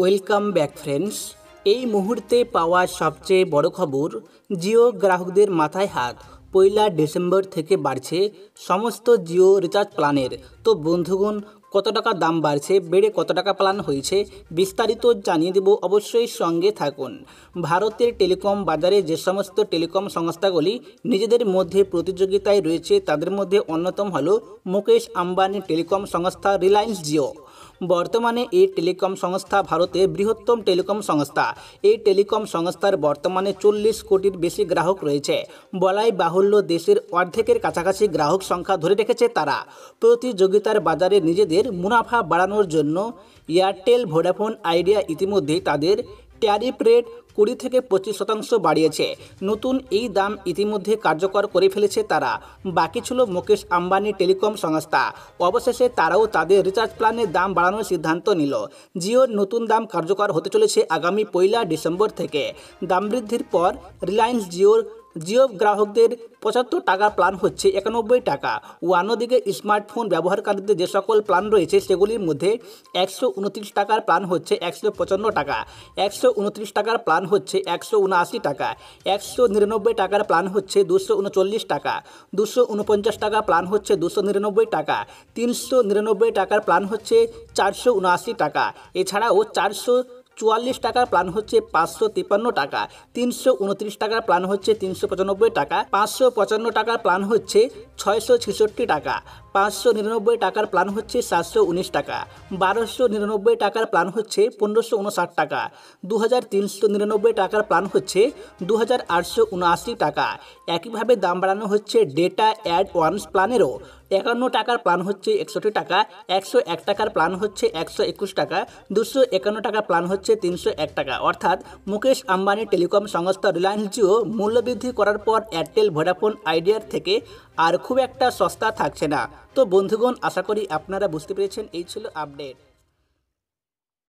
welcome back friends এই মুহূর্তে পাওয়া সবচেয়ে বড় খবর জিও গ্রাহকদের মাথায় হাত পয়লা ডিসেম্বর থেকে বাড়ছে সমস্ত জিও রিচার্জ প্ল্যানের তো বন্ধুগণ কত টাকা দাম বাড়ছে বেড়ে কত টাকা প্ল্যান হয়েছে বিস্তারিত জানিয়ে দেব অবশ্যই সঙ্গে থাকুন ভারতের টেলিকম বাজারে যে সমস্ত টেলিকম সংস্থাগুলি নিজেদের মধ্যে প্রতিযোগিতায় রয়েছে তাদের মধ্যে অন্যতম হল মুকেশ আম্বানি টেলিকম সংস্থা রিলায়েন্স জিও বর্তমানে এই টেলিকম সংস্থা ভারতে বৃহত্তম টেলিকম সংস্থা এই টেলিকম সংস্থার বর্তমানে চল্লিশ কোটির বেশি গ্রাহক রয়েছে বলাই বাহুল্য দেশের অর্ধেকের কাছাকাছি গ্রাহক সংখ্যা ধরে রেখেছে তারা প্রতিযোগিতার বাজারে নিজেদের মুনাফা বাড়ানোর জন্য এয়ারটেল ভোডাফোন আইডিয়া ইতিমধ্যেই তাদের ট্যারিফ রেট কুড়ি থেকে পঁচিশ শতাংশ বাড়িয়েছে নতুন এই দাম ইতিমধ্যে কার্যকর করে ফেলেছে তারা বাকি ছিল মুকেশ আম্বানি টেলিকম সংস্থা অবশেষে তারাও তাদের রিচার্জ প্ল্যানের দাম বাড়ানোর সিদ্ধান্ত নিল জিওর নতুন দাম কার্যকর হতে চলেছে আগামী পয়লা ডিসেম্বর থেকে দাম বৃদ্ধির পর রিলায়েন্স জিওর জিও গ্রাহকদের পঁচাত্তর টাকার প্ল্যান হচ্ছে একানব্বই টাকা ও অন্যদিকে স্মার্টফোন ব্যবহারকারীদের যে সকল প্ল্যান রয়েছে সেগুলির মধ্যে একশো উনত্রিশ টাকার প্ল্যান হচ্ছে একশো পঁচান্ন টাকা একশো উনত্রিশ টাকার প্ল্যান হচ্ছে একশো উনআশি টাকা একশো নিরানব্বই টাকার প্ল্যান হচ্ছে দুশো উনচল্লিশ টাকা দুশো উনপঞ্চাশ টাকা প্ল্যান হচ্ছে দুশো নিরানব্বই টাকা তিনশো নিরানব্বই টাকার প্ল্যান হচ্ছে চারশো উনআশি টাকা এছাড়াও চারশো চুয়াল্লিশ টাকার প্ল্যান হচ্ছে পাঁচশো তিপ্পান্ন টাকা তিনশো উনত্রিশ টাকার প্ল্যান হচ্ছে তিনশো পঁচানব্বই টাকা পাঁচশো পঁচান্ন টাকার প্ল্যান হচ্ছে ছয়শো ছেষট্টি টাকা পাঁচশো নিরানব্বই টাকার প্ল্যান হচ্ছে সাতশো উনিশ টাকা বারোশো নিরানব্বই টাকার প্ল্যান হচ্ছে পনেরোশো উনষাট টাকা দু হাজার তিনশো নিরানব্বই টাকার প্ল্যান হচ্ছে দু হাজার আটশো উনআশি টাকা একইভাবে দাম বাড়ানো হচ্ছে ডেটা অ্যাড ওয়ান্স প্ল্যানেরও একান্ন টাকার প্ল্যান হচ্ছে একষট্টি টাকা একশো এক টাকার প্ল্যান হচ্ছে একশো একুশ টাকা দুশো একান্ন টাকার প্ল্যান হচ্ছে তিনশো এক টাকা অর্থাৎ মুকেশ আম্বানি টেলিকম সংস্থা রিলায়েন্স জিও মূল্যবৃদ্ধি করার পর এয়ারটেল ভোডাফোন আইডিয়ার থেকে আর খুব একটা সস্তা থাকছে না তো বন্ধুগণ আশা করি আপনারা বুঝতে পেরেছেন এই ছিল আপডেট